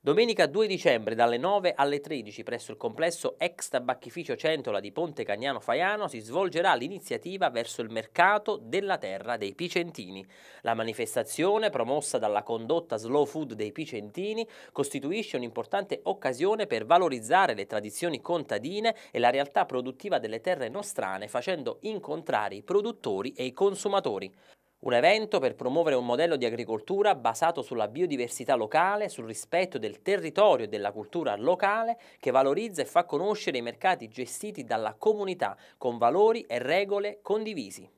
Domenica 2 dicembre dalle 9 alle 13 presso il complesso ex tabacchificio Centola di Ponte Cagnano Faiano si svolgerà l'iniziativa verso il mercato della terra dei Picentini. La manifestazione, promossa dalla condotta Slow Food dei Picentini, costituisce un'importante occasione per valorizzare le tradizioni contadine e la realtà produttiva delle terre nostrane facendo incontrare i produttori e i consumatori. Un evento per promuovere un modello di agricoltura basato sulla biodiversità locale, sul rispetto del territorio e della cultura locale, che valorizza e fa conoscere i mercati gestiti dalla comunità con valori e regole condivisi.